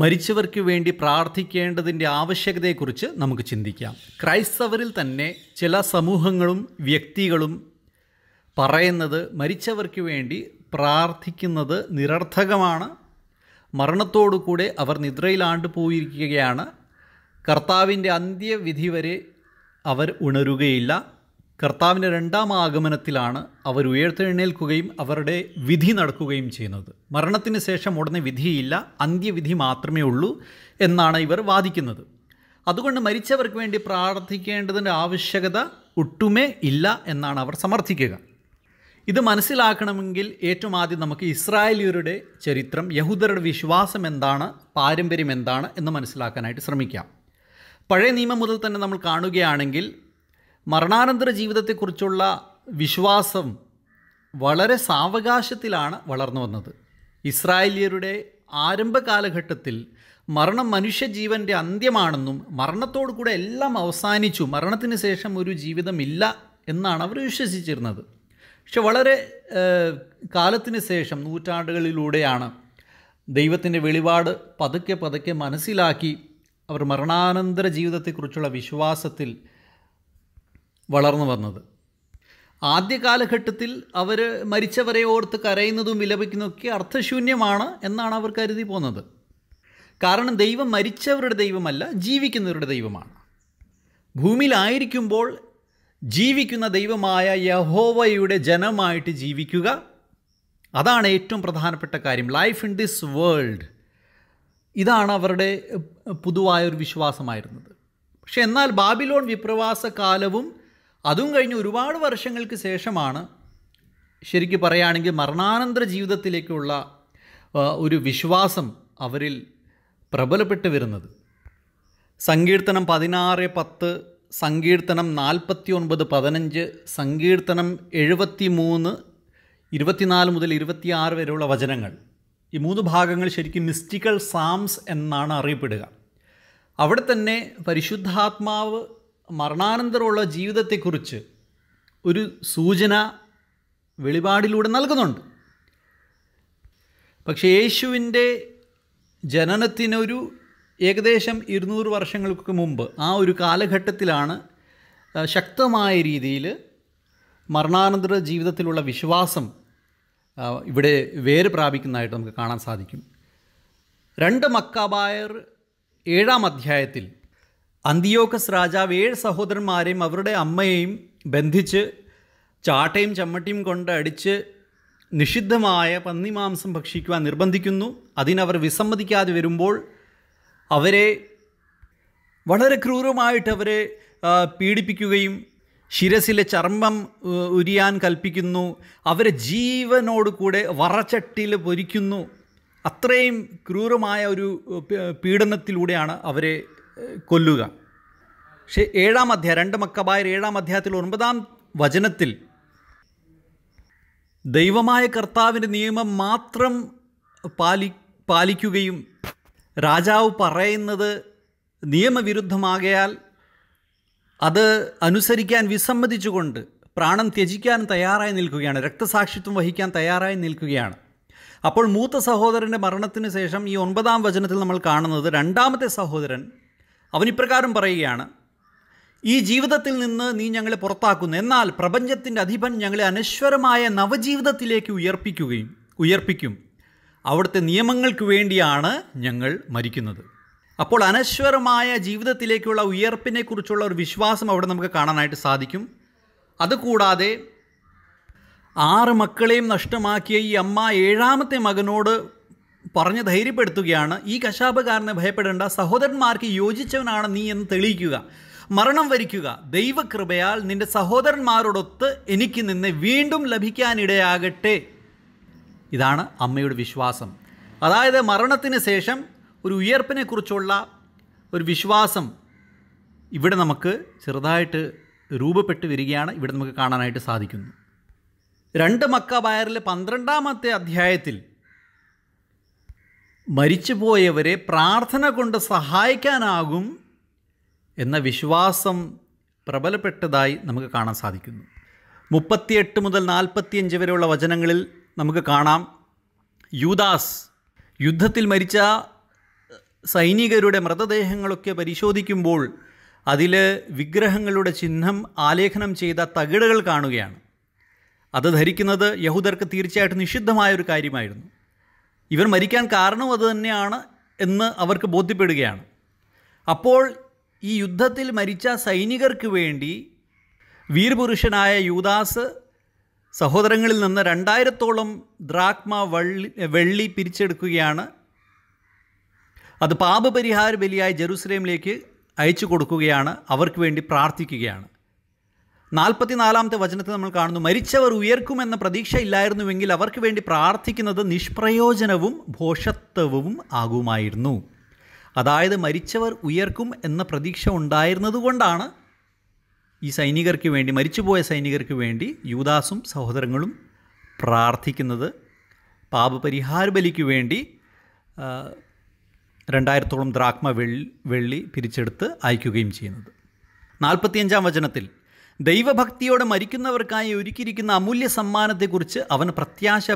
മരിച്ചവർക്ക് വേണ്ടി പ്രാർത്ഥിക്കേണ്ടതിൻ്റെ ആവശ്യകതയെക്കുറിച്ച് നമുക്ക് ചിന്തിക്കാം ക്രൈസ്തവരിൽ തന്നെ ചില സമൂഹങ്ങളും വ്യക്തികളും പറയുന്നത് മരിച്ചവർക്ക് വേണ്ടി പ്രാർത്ഥിക്കുന്നത് നിരർത്ഥകമാണ് മരണത്തോടുകൂടെ അവർ നിദ്രയിലാണ്ട് പോയിരിക്കുകയാണ് കർത്താവിൻ്റെ അന്ത്യവിധി വരെ അവർ ഉണരുകയില്ല കർത്താവിൻ്റെ രണ്ടാം ആഗമനത്തിലാണ് അവർ ഉയർത്തെഴുന്നേൽക്കുകയും അവരുടെ വിധി നടക്കുകയും ചെയ്യുന്നത് മരണത്തിന് ശേഷം ഉടനെ വിധിയില്ല അന്ത്യവിധി മാത്രമേ ഉള്ളൂ എന്നാണ് ഇവർ വാദിക്കുന്നത് അതുകൊണ്ട് മരിച്ചവർക്ക് വേണ്ടി പ്രാർത്ഥിക്കേണ്ടതിൻ്റെ ആവശ്യകത ഒട്ടുമേ ഇല്ല എന്നാണ് അവർ സമർത്ഥിക്കുക ഇത് മനസ്സിലാക്കണമെങ്കിൽ ഏറ്റവും ആദ്യം നമുക്ക് ഇസ്രായേലിയരുടെ ചരിത്രം യഹൂദരുടെ വിശ്വാസം എന്താണ് പാരമ്പര്യം എന്താണ് എന്ന് മനസ്സിലാക്കാനായിട്ട് ശ്രമിക്കാം പഴയ നിയമം മുതൽ തന്നെ നമ്മൾ കാണുകയാണെങ്കിൽ മരണാനന്തര ജീവിതത്തെക്കുറിച്ചുള്ള വിശ്വാസം വളരെ സാവകാശത്തിലാണ് വളർന്നു വന്നത് ഇസ്രായേലിയരുടെ ആരംഭ കാലഘട്ടത്തിൽ മരണം മനുഷ്യജീവൻ്റെ അന്ത്യമാണെന്നും മരണത്തോടു കൂടെ എല്ലാം അവസാനിച്ചു മരണത്തിന് ശേഷം ഒരു ജീവിതമില്ല എന്നാണ് അവർ വിശ്വസിച്ചിരുന്നത് പക്ഷെ വളരെ കാലത്തിന് ശേഷം നൂറ്റാണ്ടുകളിലൂടെയാണ് ദൈവത്തിൻ്റെ വെളിപാട് പതുക്കെ പതുക്കെ മനസ്സിലാക്കി അവർ മരണാനന്തര ജീവിതത്തെക്കുറിച്ചുള്ള വിശ്വാസത്തിൽ വളർന്നു വന്നത് ആദ്യ കാലഘട്ടത്തിൽ അവർ മരിച്ചവരെ ഓർത്ത് കരയുന്നതും വിലപിക്കുന്നതൊക്കെ അർത്ഥശൂന്യമാണ് എന്നാണ് അവർ കരുതി പോകുന്നത് കാരണം ദൈവം മരിച്ചവരുടെ ദൈവമല്ല ജീവിക്കുന്നവരുടെ ദൈവമാണ് ഭൂമിയിലായിരിക്കുമ്പോൾ ജീവിക്കുന്ന ദൈവമായ യഹോവയുടെ ജനമായിട്ട് ജീവിക്കുക അതാണ് ഏറ്റവും പ്രധാനപ്പെട്ട കാര്യം ലൈഫ് ഇൻ ദിസ് വേൾഡ് ഇതാണ് അവരുടെ പൊതുവായൊരു വിശ്വാസമായിരുന്നത് പക്ഷെ എന്നാൽ ബാബിലോൺ വിപ്രവാസ കാലവും അതും കഴിഞ്ഞ് ഒരുപാട് വർഷങ്ങൾക്ക് ശേഷമാണ് ശരിക്ക് പറയുകയാണെങ്കിൽ മരണാനന്തര ജീവിതത്തിലേക്കുള്ള ഒരു വിശ്വാസം അവരിൽ പ്രബലപ്പെട്ട് വരുന്നത് സങ്കീർത്തനം പതിനാറ് പത്ത് സങ്കീർത്തനം നാൽപ്പത്തി ഒൻപത് പതിനഞ്ച് സങ്കീർത്തനം എഴുപത്തി മൂന്ന് ഇരുപത്തിനാല് മുതൽ ഇരുപത്തിയാറ് വരെയുള്ള വചനങ്ങൾ ഈ മൂന്ന് ഭാഗങ്ങൾ ശരിക്കും മിസ്റ്റിക്കൽ സാംസ് എന്നാണ് അറിയപ്പെടുക അവിടെ തന്നെ പരിശുദ്ധാത്മാവ് മരണാനന്തരമുള്ള ജീവിതത്തെക്കുറിച്ച് ഒരു സൂചന വെളിപാടിലൂടെ നൽകുന്നുണ്ട് പക്ഷേ യേശുവിൻ്റെ ജനനത്തിനൊരു ഏകദേശം ഇരുന്നൂറ് വർഷങ്ങൾക്ക് മുമ്പ് ആ ഒരു കാലഘട്ടത്തിലാണ് ശക്തമായ രീതിയിൽ മരണാനന്തര ജീവിതത്തിലുള്ള വിശ്വാസം ഇവിടെ വേര് പ്രാപിക്കുന്നതായിട്ട് നമുക്ക് കാണാൻ സാധിക്കും രണ്ട് മക്കാബായർ ഏഴാം അധ്യായത്തിൽ അന്തിയോക്കസ് രാജാവ് ഏഴ് സഹോദരന്മാരെയും അവരുടെ അമ്മയെയും ബന്ധിച്ച് ചാട്ടയും ചമ്മട്ടിയും കൊണ്ട് അടിച്ച് നിഷിദ്ധമായ പന്നിമാംസം ഭക്ഷിക്കുവാൻ നിർബന്ധിക്കുന്നു അതിനവർ വിസമ്മതിക്കാതെ വരുമ്പോൾ അവരെ വളരെ ക്രൂരമായിട്ട് അവരെ പീഡിപ്പിക്കുകയും ശിരസിലെ ചർമ്മം ഉരിയാൻ കൽപ്പിക്കുന്നു അവരെ ജീവനോട് കൂടെ വറച്ചട്ടിയിൽ പൊരിക്കുന്നു അത്രയും ക്രൂരമായ ഒരു പീഡനത്തിലൂടെയാണ് അവരെ കൊല്ലുക പക്ഷേ ഏഴാം അധ്യായം രണ്ട് മക്കബായർ ഏഴാം അധ്യായത്തിൽ ഒൻപതാം വചനത്തിൽ ദൈവമായ കർത്താവിൻ്റെ നിയമം മാത്രം പാലി പാലിക്കുകയും രാജാവ് പറയുന്നത് നിയമവിരുദ്ധമാകയാൽ അത് അനുസരിക്കാൻ വിസമ്മതിച്ചുകൊണ്ട് പ്രാണം ത്യജിക്കാൻ തയ്യാറായി നിൽക്കുകയാണ് രക്തസാക്ഷിത്വം വഹിക്കാൻ തയ്യാറായി നിൽക്കുകയാണ് അപ്പോൾ മൂത്ത സഹോദരൻ്റെ മരണത്തിന് ശേഷം ഈ ഒൻപതാം വചനത്തിൽ നമ്മൾ കാണുന്നത് രണ്ടാമത്തെ സഹോദരൻ അവൻ ഇപ്രകാരം പറയുകയാണ് ഈ ജീവിതത്തിൽ നിന്ന് നീ ഞങ്ങളെ പുറത്താക്കുന്നു എന്നാൽ പ്രപഞ്ചത്തിൻ്റെ അധിപൻ ഞങ്ങളെ അനശ്വരമായ നവജീവിതത്തിലേക്ക് ഉയർപ്പിക്കുകയും ഉയർപ്പിക്കും അവിടുത്തെ നിയമങ്ങൾക്ക് വേണ്ടിയാണ് ഞങ്ങൾ മരിക്കുന്നത് അപ്പോൾ അനശ്വരമായ ജീവിതത്തിലേക്കുള്ള ഉയർപ്പിനെക്കുറിച്ചുള്ള ഒരു വിശ്വാസം അവിടെ നമുക്ക് കാണാനായിട്ട് സാധിക്കും അതുകൂടാതെ ആറ് മക്കളെയും നഷ്ടമാക്കിയ ഈ അമ്മ ഏഴാമത്തെ മകനോട് പറഞ്ഞ് ധൈര്യപ്പെടുത്തുകയാണ് ഈ കശാപകാരനെ ഭയപ്പെടേണ്ട സഹോദരന്മാർക്ക് യോജിച്ചവനാണ് നീ എന്ന് തെളിയിക്കുക മരണം വരിക്കുക ദൈവകൃപയാൽ നിന്റെ സഹോദരന്മാരോടൊത്ത് എനിക്ക് നിന്നെ വീണ്ടും ലഭിക്കാനിടയാകട്ടെ ഇതാണ് അമ്മയുടെ വിശ്വാസം അതായത് മരണത്തിന് ശേഷം ഒരു ഉയർപ്പിനെക്കുറിച്ചുള്ള ഒരു വിശ്വാസം ഇവിടെ നമുക്ക് ചെറുതായിട്ട് രൂപപ്പെട്ട് വരികയാണ് ഇവിടെ നമുക്ക് കാണാനായിട്ട് സാധിക്കുന്നു രണ്ട് മക്ക ബയറിലെ പന്ത്രണ്ടാമത്തെ അധ്യായത്തിൽ മരിച്ചുപോയവരെ പ്രാർത്ഥന കൊണ്ട് സഹായിക്കാനാകും എന്ന വിശ്വാസം പ്രബലപ്പെട്ടതായി നമുക്ക് കാണാൻ സാധിക്കുന്നു മുപ്പത്തിയെട്ട് മുതൽ നാൽപ്പത്തിയഞ്ച് വരെയുള്ള വചനങ്ങളിൽ നമുക്ക് കാണാം യൂദാസ് യുദ്ധത്തിൽ മരിച്ച സൈനികരുടെ മൃതദേഹങ്ങളൊക്കെ പരിശോധിക്കുമ്പോൾ അതിൽ വിഗ്രഹങ്ങളുടെ ചിഹ്നം ആലേഖനം ചെയ്ത തകിടുകൾ കാണുകയാണ് അത് ധരിക്കുന്നത് യഹൂദർക്ക് തീർച്ചയായിട്ടും നിഷിദ്ധമായൊരു കാര്യമായിരുന്നു ഇവർ മരിക്കാൻ കാരണം അത് തന്നെയാണ് എന്ന് അവർക്ക് ബോധ്യപ്പെടുകയാണ് അപ്പോൾ ഈ യുദ്ധത്തിൽ മരിച്ച സൈനികർക്ക് വേണ്ടി വീരപുരുഷനായ യൂദാസ് സഹോദരങ്ങളിൽ നിന്ന് രണ്ടായിരത്തോളം ദ്രാക്മ വള്ളി വെള്ളി പിരിച്ചെടുക്കുകയാണ് അത് പാപപരിഹാര ബലിയായി ജെറുസലേമിലേക്ക് അയച്ചു കൊടുക്കുകയാണ് അവർക്ക് വേണ്ടി പ്രാർത്ഥിക്കുകയാണ് നാൽപ്പത്തിനാലാമത്തെ വചനത്തിൽ നമ്മൾ കാണുന്നു മരിച്ചവർ ഉയർക്കുമെന്ന പ്രതീക്ഷ ഇല്ലായിരുന്നുവെങ്കിൽ അവർക്ക് വേണ്ടി പ്രാർത്ഥിക്കുന്നത് നിഷ്പ്രയോജനവും ഭോഷത്വവും ആകുമായിരുന്നു അതായത് മരിച്ചവർ ഉയർക്കും എന്ന പ്രതീക്ഷ ഉണ്ടായിരുന്നതുകൊണ്ടാണ് ഈ സൈനികർക്ക് വേണ്ടി മരിച്ചുപോയ സൈനികർക്ക് വേണ്ടി യൂദാസും സഹോദരങ്ങളും പ്രാർത്ഥിക്കുന്നത് പാപപരിഹാര ബലിക്ക് വേണ്ടി രണ്ടായിരത്തോളം ദ്രാക്മ വെള്ളി വെള്ളി പിരിച്ചെടുത്ത് അയക്കുകയും ചെയ്യുന്നത് നാൽപ്പത്തിയഞ്ചാം വചനത്തിൽ ദൈവഭക്തിയോടെ മരിക്കുന്നവർക്കായി ഒരുക്കിയിരിക്കുന്ന അമൂല്യ സമ്മാനത്തെക്കുറിച്ച് അവൻ പ്രത്യാശ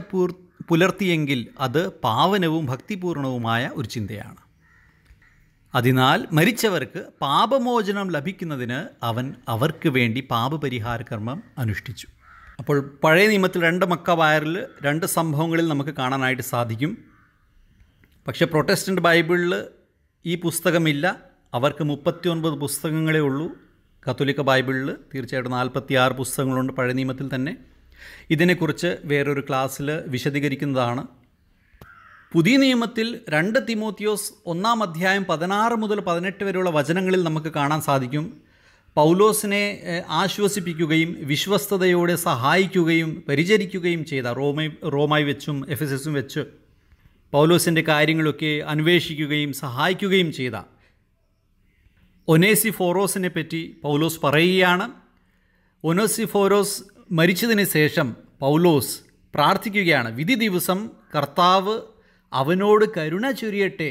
പുലർത്തിയെങ്കിൽ അത് പാവനവും ഭക്തിപൂർണവുമായ ഒരു ചിന്തയാണ് അതിനാൽ മരിച്ചവർക്ക് പാപമോചനം ലഭിക്കുന്നതിന് അവൻ അവർക്ക് വേണ്ടി പാപപരിഹാര കർമ്മം അനുഷ്ഠിച്ചു അപ്പോൾ പഴയ നിയമത്തിൽ രണ്ട് മക്ക വയറിൽ രണ്ട് സംഭവങ്ങളിൽ നമുക്ക് കാണാനായിട്ട് സാധിക്കും പക്ഷേ പ്രൊട്ടസ്റ്റൻ്റ് ബൈബിളിൽ ഈ പുസ്തകമില്ല അവർക്ക് ഒൻപത് പുസ്തകങ്ങളേ ഉള്ളൂ കത്തോലിക്ക ബൈബിളിൽ തീർച്ചയായിട്ടും നാൽപ്പത്തി ആറ് പുസ്തകങ്ങളുണ്ട് പഴയ നിയമത്തിൽ തന്നെ ഇതിനെക്കുറിച്ച് വേറൊരു ക്ലാസ്സിൽ വിശദീകരിക്കുന്നതാണ് പുതിയ നിയമത്തിൽ രണ്ട് തിമോത്തിയോസ് ഒന്നാം അധ്യായം പതിനാറ് മുതൽ പതിനെട്ട് വരെയുള്ള വചനങ്ങളിൽ നമുക്ക് കാണാൻ സാധിക്കും പൗലോസിനെ ആശ്വസിപ്പിക്കുകയും വിശ്വസ്തയോടെ സഹായിക്കുകയും പരിചരിക്കുകയും ചെയ്ത റോമൈ റോമായി വെച്ചും എഫ് എസ് എസും വെച്ച് പൗലോസിൻ്റെ കാര്യങ്ങളൊക്കെ അന്വേഷിക്കുകയും സഹായിക്കുകയും ചെയ്ത ഒനേസി ഫോറോസിനെ പറ്റി പൗലോസ് പറയുകയാണ് ഒനേസി ഫോറോസ് മരിച്ചതിന് ശേഷം പൗലോസ് പ്രാർത്ഥിക്കുകയാണ് വിധി ദിവസം കർത്താവ് അവനോട് കരുണ ചൊരിയട്ടെ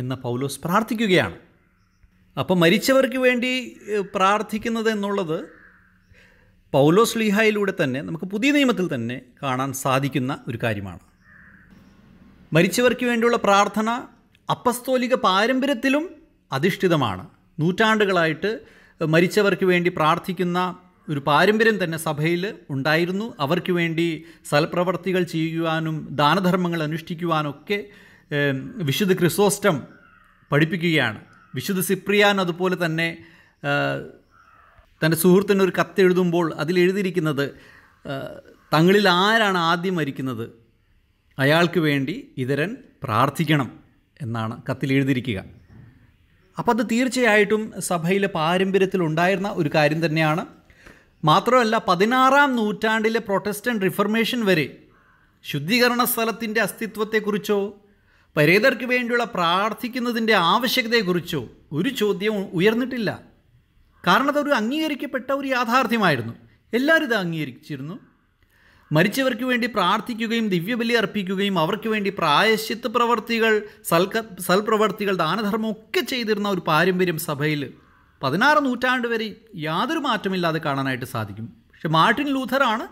എന്ന് പൗലോസ് പ്രാർത്ഥിക്കുകയാണ് അപ്പോൾ മരിച്ചവർക്ക് വേണ്ടി പ്രാർത്ഥിക്കുന്നത് എന്നുള്ളത് പൗലോസ് ലീഹായിലൂടെ തന്നെ നമുക്ക് പുതിയ നിയമത്തിൽ തന്നെ കാണാൻ സാധിക്കുന്ന ഒരു കാര്യമാണ് മരിച്ചവർക്ക് വേണ്ടിയുള്ള പ്രാർത്ഥന അപ്പസ്തോലിക പാരമ്പര്യത്തിലും അധിഷ്ഠിതമാണ് നൂറ്റാണ്ടുകളായിട്ട് മരിച്ചവർക്ക് വേണ്ടി പ്രാർത്ഥിക്കുന്ന ഒരു പാരമ്പര്യം തന്നെ സഭയിൽ ഉണ്ടായിരുന്നു അവർക്ക് വേണ്ടി സൽപ്രവർത്തികൾ ചെയ്യുവാനും ദാനധർമ്മങ്ങൾ അനുഷ്ഠിക്കുവാനൊക്കെ വിശുദ്ധ ക്രിസോസ്റ്റം പഠിപ്പിക്കുകയാണ് വിശുദ്ധ സിപ്രിയാൻ അതുപോലെ തന്നെ തൻ്റെ സുഹൃത്തിനൊരു ഒരു അതിലെഴുതിയിരിക്കുന്നത് തങ്ങളിൽ ആരാണ് ആദ്യം മരിക്കുന്നത് അയാൾക്ക് വേണ്ടി ഇതരൻ പ്രാർത്ഥിക്കണം എന്നാണ് കത്തിൽ എഴുതിയിരിക്കുക അപ്പോൾ അത് തീർച്ചയായിട്ടും സഭയിലെ പാരമ്പര്യത്തിൽ ഉണ്ടായിരുന്ന ഒരു കാര്യം തന്നെയാണ് മാത്രമല്ല പതിനാറാം നൂറ്റാണ്ടിലെ പ്രൊട്ടസ്റ്റൻ്റ് റിഫർമേഷൻ വരെ ശുദ്ധീകരണ സ്ഥലത്തിൻ്റെ അസ്തിത്വത്തെക്കുറിച്ചോ പരേതർക്ക് വേണ്ടിയുള്ള പ്രാർത്ഥിക്കുന്നതിൻ്റെ ആവശ്യകതയെക്കുറിച്ചോ ഒരു ചോദ്യവും ഉയർന്നിട്ടില്ല കാരണം അതൊരു അംഗീകരിക്കപ്പെട്ട ഒരു യാഥാർത്ഥ്യമായിരുന്നു എല്ലാവരും ഇത് അംഗീകരിച്ചിരുന്നു മരിച്ചവർക്ക് വേണ്ടി പ്രാർത്ഥിക്കുകയും ദിവ്യബലി അർപ്പിക്കുകയും അവർക്ക് വേണ്ടി പ്രായശ്ചിത്ത പ്രവർത്തികൾ സൽക സൽപ്രവർത്തികൾ ദാനധർമ്മം ഒക്കെ ചെയ്തിരുന്ന ഒരു പാരമ്പര്യം സഭയിൽ പതിനാറ് നൂറ്റാണ്ട് വരെ യാതൊരു മാറ്റമില്ലാതെ കാണാനായിട്ട് സാധിക്കും പക്ഷെ മാർട്ടിൻ ലൂഥറാണ്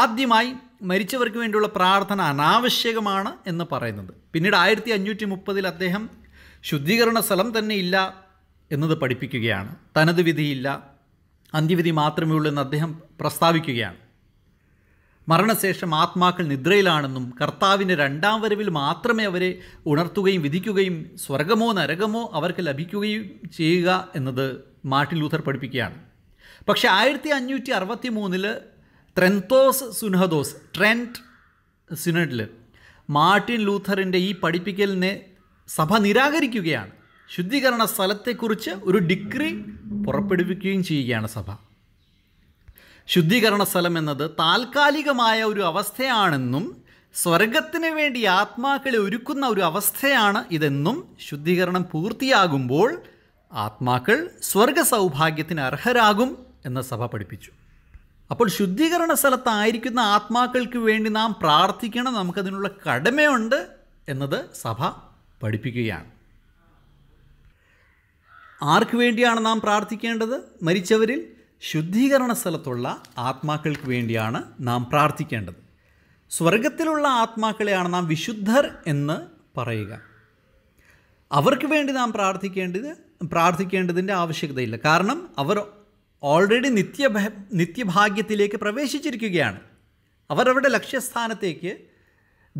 ആദ്യമായി മരിച്ചവർക്ക് വേണ്ടിയുള്ള പ്രാർത്ഥന അനാവശ്യകമാണ് എന്ന് പറയുന്നത് പിന്നീട് ആയിരത്തി അഞ്ഞൂറ്റി മുപ്പതിൽ അദ്ദേഹം ശുദ്ധീകരണ സ്ഥലം തന്നെ ഇല്ല എന്നത് പഠിപ്പിക്കുകയാണ് തനത് വിധിയില്ല അന്ത്യവിധി മാത്രമേ ഉള്ളൂ എന്ന് അദ്ദേഹം പ്രസ്താവിക്കുകയാണ് മരണശേഷം ആത്മാക്കൾ നിദ്രയിലാണെന്നും കർത്താവിൻ്റെ രണ്ടാം വരവിൽ മാത്രമേ അവരെ ഉണർത്തുകയും വിധിക്കുകയും സ്വർഗമോ നരകമോ അവർക്ക് ലഭിക്കുകയും ചെയ്യുക എന്നത് മാർട്ടിൻ ലൂഥർ പഠിപ്പിക്കുകയാണ് പക്ഷേ ആയിരത്തി അഞ്ഞൂറ്റി അറുപത്തി മൂന്നിൽ ട്രെൻതോസ് സുനഹദോസ് ട്രെൻറ്റ് സിനഡിൽ മാർട്ടിൻ ലൂഥറിൻ്റെ ഈ പഠിപ്പിക്കലിനെ സഭ നിരാകരിക്കുകയാണ് ശുദ്ധീകരണ സ്ഥലത്തെക്കുറിച്ച് ഒരു ഡിഗ്രി പുറപ്പെടുവിക്കുകയും ചെയ്യുകയാണ് സഭ ശുദ്ധീകരണ സ്ഥലം എന്നത് താൽക്കാലികമായ ഒരു അവസ്ഥയാണെന്നും സ്വർഗത്തിന് വേണ്ടി ആത്മാക്കളെ ഒരുക്കുന്ന ഒരു അവസ്ഥയാണ് ഇതെന്നും ശുദ്ധീകരണം പൂർത്തിയാകുമ്പോൾ ആത്മാക്കൾ സ്വർഗ സൗഭാഗ്യത്തിന് അർഹരാകും എന്ന് സഭ പഠിപ്പിച്ചു അപ്പോൾ ശുദ്ധീകരണ സ്ഥലത്തായിരിക്കുന്ന ആത്മാക്കൾക്ക് വേണ്ടി നാം പ്രാർത്ഥിക്കണം നമുക്കതിനുള്ള കടമയുണ്ട് എന്നത് സഭ പഠിപ്പിക്കുകയാണ് ആർക്ക് വേണ്ടിയാണ് നാം പ്രാർത്ഥിക്കേണ്ടത് മരിച്ചവരിൽ ശുദ്ധീകരണ സ്ഥലത്തുള്ള ആത്മാക്കൾക്ക് വേണ്ടിയാണ് നാം പ്രാർത്ഥിക്കേണ്ടത് സ്വർഗത്തിലുള്ള ആത്മാക്കളെയാണ് നാം വിശുദ്ധർ എന്ന് പറയുക അവർക്ക് വേണ്ടി നാം പ്രാർത്ഥിക്കേണ്ടത് പ്രാർത്ഥിക്കേണ്ടതിൻ്റെ ആവശ്യകതയില്ല കാരണം അവർ ഓൾറെഡി നിത്യ നിത്യഭാഗ്യത്തിലേക്ക് പ്രവേശിച്ചിരിക്കുകയാണ് അവരവരുടെ ലക്ഷ്യസ്ഥാനത്തേക്ക്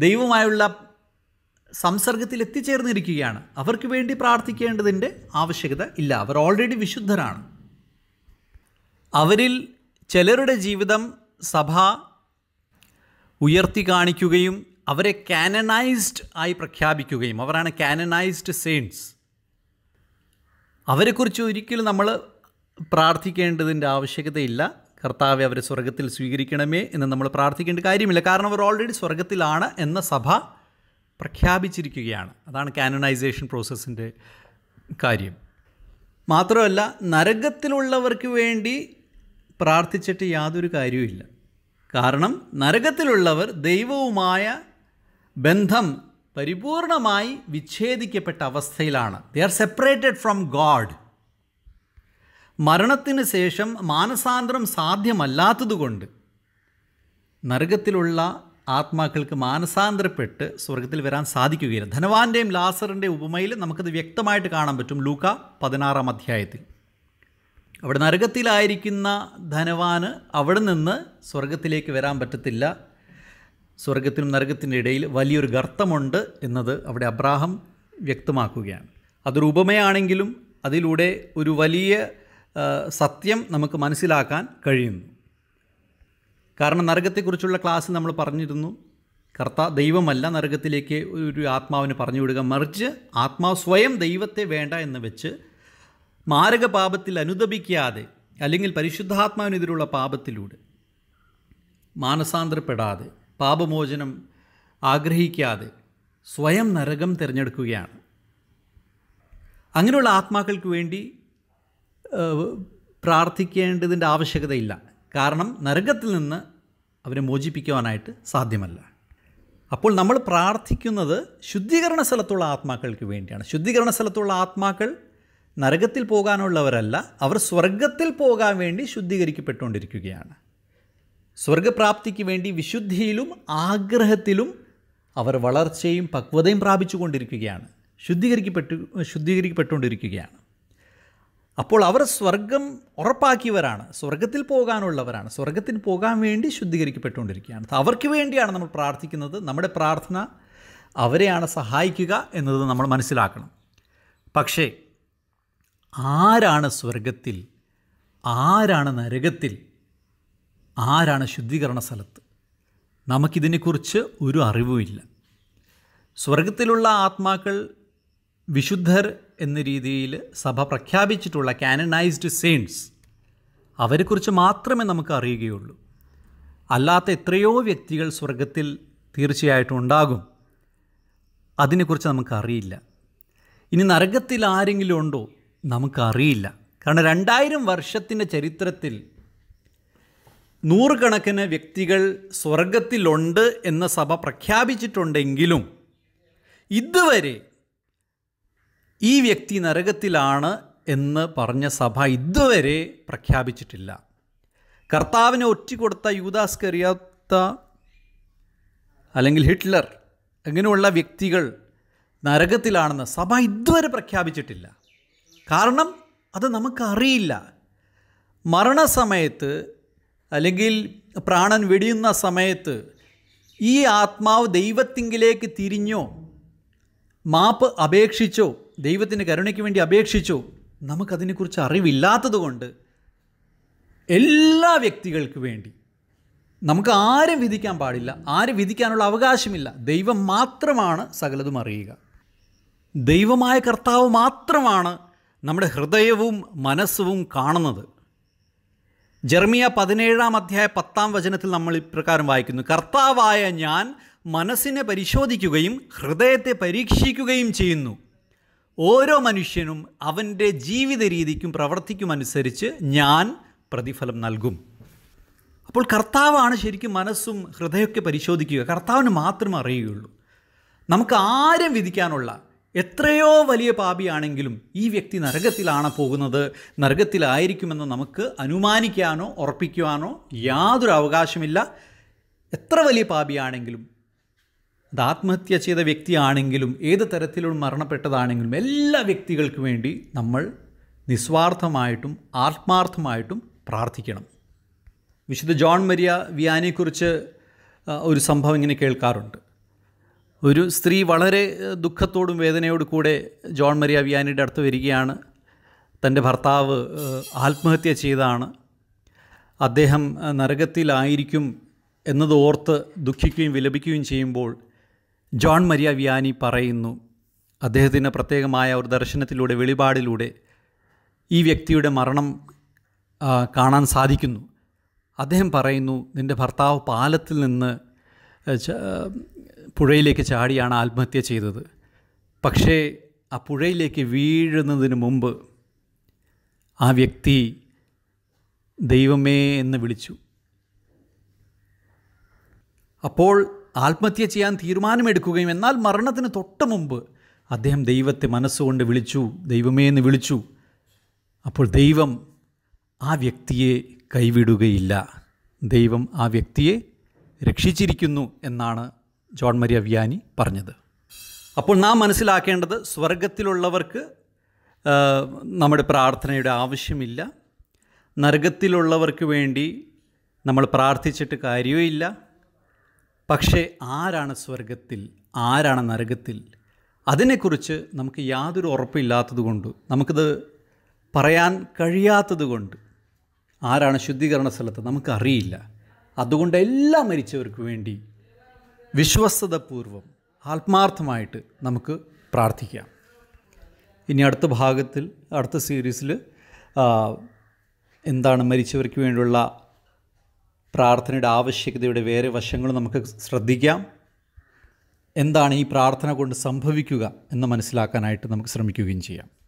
ദൈവമായുള്ള സംസർഗത്തിൽ എത്തിച്ചേർന്നിരിക്കുകയാണ് അവർക്ക് വേണ്ടി പ്രാർത്ഥിക്കേണ്ടതിൻ്റെ ആവശ്യകത ഇല്ല അവർ ഓൾറെഡി വിശുദ്ധരാണ് അവരിൽ ചിലരുടെ ജീവിതം സഭ ഉയർത്തി കാണിക്കുകയും അവരെ കാനനൈസ്ഡ് ആയി പ്രഖ്യാപിക്കുകയും അവരാണ് കാനനൈസ്ഡ് സെയിൻസ് അവരെക്കുറിച്ച് ഒരിക്കലും നമ്മൾ പ്രാർത്ഥിക്കേണ്ടതിൻ്റെ ആവശ്യകതയില്ല കർത്താവെ അവരെ സ്വർഗത്തിൽ സ്വീകരിക്കണമേ എന്ന് നമ്മൾ പ്രാർത്ഥിക്കേണ്ട കാര്യമില്ല കാരണം അവർ ഓൾറെഡി സ്വർഗത്തിലാണ് എന്ന സഭ പ്രഖ്യാപിച്ചിരിക്കുകയാണ് അതാണ് കാനനൈസേഷൻ പ്രോസസ്സിൻ്റെ കാര്യം മാത്രമല്ല നരകത്തിലുള്ളവർക്ക് വേണ്ടി പ്രാർത്ഥിച്ചിട്ട് യാതൊരു കാര്യവുമില്ല കാരണം നരകത്തിലുള്ളവർ ദൈവവുമായ ബന്ധം പരിപൂർണമായി വിച്ഛേദിക്കപ്പെട്ട അവസ്ഥയിലാണ് they are separated from God മരണത്തിന് ശേഷം മാനസാന്തരം സാധ്യമല്ലാത്തതുകൊണ്ട് നരകത്തിലുള്ള ആത്മാക്കൾക്ക് മാനസാന്തരപ്പെട്ട് സ്വർഗത്തിൽ വരാൻ സാധിക്കുകയില്ല ധനവാന്റെയും ലാസറിൻ്റെയും ഉപമയിൽ നമുക്കത് വ്യക്തമായിട്ട് കാണാൻ പറ്റും ലൂക്ക പതിനാറാം അധ്യായത്തിൽ അവിടെ നരകത്തിലായിരിക്കുന്ന ധനവാന് അവിടെ നിന്ന് സ്വർഗത്തിലേക്ക് വരാൻ പറ്റത്തില്ല സ്വർഗത്തിനും നരകത്തിൻ്റെ ഇടയിൽ വലിയൊരു ഗർത്തമുണ്ട് എന്നത് അവിടെ അബ്രാഹം വ്യക്തമാക്കുകയാണ് അതൊരു ഉപമയാണെങ്കിലും അതിലൂടെ ഒരു വലിയ സത്യം നമുക്ക് മനസ്സിലാക്കാൻ കഴിയുന്നു കാരണം നരകത്തെക്കുറിച്ചുള്ള ക്ലാസ്സിൽ നമ്മൾ പറഞ്ഞിരുന്നു കർത്ത ദൈവമല്ല നരകത്തിലേക്ക് ഒരു ആത്മാവിന് പറഞ്ഞു വിടുക മറിച്ച് ആത്മാവ് സ്വയം ദൈവത്തെ വേണ്ട എന്ന് വെച്ച് മാരക പാപത്തിൽ അനുദപിക്കാതെ അല്ലെങ്കിൽ പരിശുദ്ധാത്മാവിനെതിരുള്ള പാപത്തിലൂടെ മാനസാന്തരപ്പെടാതെ പാപമോചനം ആഗ്രഹിക്കാതെ സ്വയം നരകം തിരഞ്ഞെടുക്കുകയാണ് അങ്ങനെയുള്ള ആത്മാക്കൾക്ക് വേണ്ടി പ്രാർത്ഥിക്കേണ്ടതിൻ്റെ ആവശ്യകതയില്ല കാരണം നരകത്തിൽ നിന്ന് അവരെ മോചിപ്പിക്കുവാനായിട്ട് സാധ്യമല്ല അപ്പോൾ നമ്മൾ പ്രാർത്ഥിക്കുന്നത് ശുദ്ധീകരണ സ്ഥലത്തുള്ള ആത്മാക്കൾക്ക് വേണ്ടിയാണ് ശുദ്ധീകരണ സ്ഥലത്തുള്ള ആത്മാക്കൾ നരകത്തിൽ പോകാനുള്ളവരല്ല അവർ സ്വർഗത്തിൽ പോകാൻ വേണ്ടി ശുദ്ധീകരിക്കപ്പെട്ടുകൊണ്ടിരിക്കുകയാണ് സ്വർഗപ്രാപ്തിക്ക് വേണ്ടി വിശുദ്ധിയിലും ആഗ്രഹത്തിലും അവർ വളർച്ചയും പക്വതയും പ്രാപിച്ചുകൊണ്ടിരിക്കുകയാണ് ശുദ്ധീകരിക്കപ്പെട്ടു ശുദ്ധീകരിക്കപ്പെട്ടുകൊണ്ടിരിക്കുകയാണ് അപ്പോൾ അവർ സ്വർഗം ഉറപ്പാക്കിയവരാണ് സ്വർഗത്തിൽ പോകാനുള്ളവരാണ് സ്വർഗത്തിൽ പോകാൻ വേണ്ടി ശുദ്ധീകരിക്കപ്പെട്ടുകൊണ്ടിരിക്കുകയാണ് അവർക്ക് വേണ്ടിയാണ് നമ്മൾ പ്രാർത്ഥിക്കുന്നത് നമ്മുടെ പ്രാർത്ഥന അവരെയാണ് സഹായിക്കുക എന്നത് നമ്മൾ മനസ്സിലാക്കണം പക്ഷേ ആരാണ് സ്വർഗത്തിൽ ആരാണ് നരകത്തിൽ ആരാണ് ശുദ്ധീകരണ സ്ഥലത്ത് നമുക്കിതിനെക്കുറിച്ച് ഒരു അറിവുമില്ല സ്വർഗത്തിലുള്ള ആത്മാക്കൾ വിശുദ്ധർ എന്ന രീതിയിൽ സഭ പ്രഖ്യാപിച്ചിട്ടുള്ള കാനനൈസ്ഡ് സെയിൻസ് അവരെക്കുറിച്ച് മാത്രമേ നമുക്ക് അറിയുകയുള്ളൂ അല്ലാത്ത എത്രയോ വ്യക്തികൾ സ്വർഗത്തിൽ തീർച്ചയായിട്ടും ഉണ്ടാകും അതിനെക്കുറിച്ച് നമുക്കറിയില്ല ഇനി നരകത്തിൽ ആരെങ്കിലും ഉണ്ടോ നമുക്കറിയില്ല കാരണം രണ്ടായിരം വർഷത്തിൻ്റെ ചരിത്രത്തിൽ നൂറുകണക്കിന് വ്യക്തികൾ സ്വർഗത്തിലുണ്ട് എന്ന സഭ പ്രഖ്യാപിച്ചിട്ടുണ്ടെങ്കിലും ഇതുവരെ ഈ വ്യക്തി നരകത്തിലാണ് എന്ന് പറഞ്ഞ സഭ ഇതുവരെ പ്രഖ്യാപിച്ചിട്ടില്ല കർത്താവിനെ ഒറ്റിക്കൊടുത്ത യൂദാസ് കറിയാത്ത അല്ലെങ്കിൽ ഹിറ്റ്ലർ അങ്ങനെയുള്ള വ്യക്തികൾ നരകത്തിലാണെന്ന് സഭ ഇതുവരെ പ്രഖ്യാപിച്ചിട്ടില്ല കാരണം അത് നമുക്കറിയില്ല മരണസമയത്ത് അല്ലെങ്കിൽ പ്രാണൻ വെടിയുന്ന സമയത്ത് ഈ ആത്മാവ് ദൈവത്തിങ്കിലേക്ക് തിരിഞ്ഞോ മാപ്പ് അപേക്ഷിച്ചോ ദൈവത്തിൻ്റെ കരുണയ്ക്ക് വേണ്ടി അപേക്ഷിച്ചോ നമുക്കതിനെക്കുറിച്ച് അറിവില്ലാത്തതുകൊണ്ട് എല്ലാ വ്യക്തികൾക്ക് വേണ്ടി നമുക്ക് ആരും വിധിക്കാൻ പാടില്ല ആരും വിധിക്കാനുള്ള അവകാശമില്ല ദൈവം മാത്രമാണ് സകലതും അറിയുക ദൈവമായ കർത്താവ് മാത്രമാണ് നമ്മുടെ ഹൃദയവും മനസ്സും കാണുന്നത് ജെർമിയ പതിനേഴാം അധ്യായ പത്താം വചനത്തിൽ നമ്മൾ ഇപ്രകാരം വായിക്കുന്നു കർത്താവായ ഞാൻ മനസ്സിനെ പരിശോധിക്കുകയും ഹൃദയത്തെ പരീക്ഷിക്കുകയും ചെയ്യുന്നു ഓരോ മനുഷ്യനും അവൻ്റെ ജീവിത രീതിക്കും പ്രവർത്തിക്കുമനുസരിച്ച് ഞാൻ പ്രതിഫലം നൽകും അപ്പോൾ കർത്താവാണ് ശരിക്കും മനസ്സും ഹൃദയമൊക്കെ പരിശോധിക്കുക കർത്താവിന് മാത്രമേ അറിയുകയുള്ളൂ നമുക്ക് ആരും വിധിക്കാനുള്ള എത്രയോ വലിയ പാപിയാണെങ്കിലും ഈ വ്യക്തി നരകത്തിലാണ് പോകുന്നത് നരകത്തിലായിരിക്കുമെന്ന് നമുക്ക് അനുമാനിക്കാനോ ഉറപ്പിക്കുവാനോ യാതൊരു അവകാശമില്ല എത്ര വലിയ പാപിയാണെങ്കിലും അത് ആത്മഹത്യ ചെയ്ത വ്യക്തിയാണെങ്കിലും ഏത് തരത്തിലുള്ള മരണപ്പെട്ടതാണെങ്കിലും എല്ലാ വ്യക്തികൾക്കു വേണ്ടി നമ്മൾ നിസ്വാർത്ഥമായിട്ടും ആത്മാർത്ഥമായിട്ടും പ്രാർത്ഥിക്കണം വിശുദ്ധ ജോൺ മരിയ വിയാനെക്കുറിച്ച് ഒരു സംഭവം ഇങ്ങനെ കേൾക്കാറുണ്ട് ഒരു സ്ത്രീ വളരെ ദുഃഖത്തോടും വേദനയോടും കൂടെ ജോൺ മരിയ വിയാനിയുടെ അടുത്ത് വരികയാണ് തൻ്റെ ഭർത്താവ് ആത്മഹത്യ ചെയ്താണ് അദ്ദേഹം നരകത്തിലായിരിക്കും എന്നത് ഓർത്ത് ദുഃഖിക്കുകയും വിലപിക്കുകയും ചെയ്യുമ്പോൾ ജോൺ മരിയ വിയാനി പറയുന്നു അദ്ദേഹത്തിന് പ്രത്യേകമായ ഒരു ദർശനത്തിലൂടെ വെളിപാടിലൂടെ ഈ വ്യക്തിയുടെ മരണം കാണാൻ സാധിക്കുന്നു അദ്ദേഹം പറയുന്നു നിൻ്റെ ഭർത്താവ് പാലത്തിൽ നിന്ന് പുഴയിലേക്ക് ചാടിയാണ് ആത്മഹത്യ ചെയ്തത് പക്ഷേ ആ പുഴയിലേക്ക് വീഴുന്നതിന് മുമ്പ് ആ വ്യക്തി ദൈവമേ എന്ന് വിളിച്ചു അപ്പോൾ ആത്മഹത്യ ചെയ്യാൻ തീരുമാനമെടുക്കുകയും എന്നാൽ മരണത്തിന് തൊട്ട് മുമ്പ് അദ്ദേഹം ദൈവത്തെ മനസ്സുകൊണ്ട് വിളിച്ചു ദൈവമേ എന്ന് വിളിച്ചു അപ്പോൾ ദൈവം ആ വ്യക്തിയെ കൈവിടുകയില്ല ദൈവം ആ വ്യക്തിയെ രക്ഷിച്ചിരിക്കുന്നു എന്നാണ് ജോൺ മരിയ വ്യാനി പറഞ്ഞത് അപ്പോൾ നാം മനസ്സിലാക്കേണ്ടത് സ്വർഗത്തിലുള്ളവർക്ക് നമ്മുടെ പ്രാർത്ഥനയുടെ ആവശ്യമില്ല നരകത്തിലുള്ളവർക്ക് വേണ്ടി നമ്മൾ പ്രാർത്ഥിച്ചിട്ട് കാര്യവുമില്ല പക്ഷേ ആരാണ് സ്വർഗത്തിൽ ആരാണ് നരകത്തിൽ അതിനെക്കുറിച്ച് നമുക്ക് യാതൊരു ഉറപ്പില്ലാത്തതുകൊണ്ട് നമുക്കിത് പറയാൻ കഴിയാത്തതുകൊണ്ട് ആരാണ് ശുദ്ധീകരണ സ്ഥലത്ത് നമുക്കറിയില്ല അതുകൊണ്ട് എല്ലാ മരിച്ചവർക്ക് വേണ്ടി വിശ്വസ്തതപൂർവം ആത്മാർത്ഥമായിട്ട് നമുക്ക് പ്രാർത്ഥിക്കാം ഇനി അടുത്ത ഭാഗത്തിൽ അടുത്ത സീരീസിൽ എന്താണ് മരിച്ചവർക്ക് വേണ്ടിയുള്ള പ്രാർത്ഥനയുടെ ആവശ്യകതയുടെ വേറെ വശങ്ങൾ നമുക്ക് ശ്രദ്ധിക്കാം എന്താണ് ഈ പ്രാർത്ഥന കൊണ്ട് സംഭവിക്കുക എന്ന് മനസ്സിലാക്കാനായിട്ട് നമുക്ക് ശ്രമിക്കുകയും ചെയ്യാം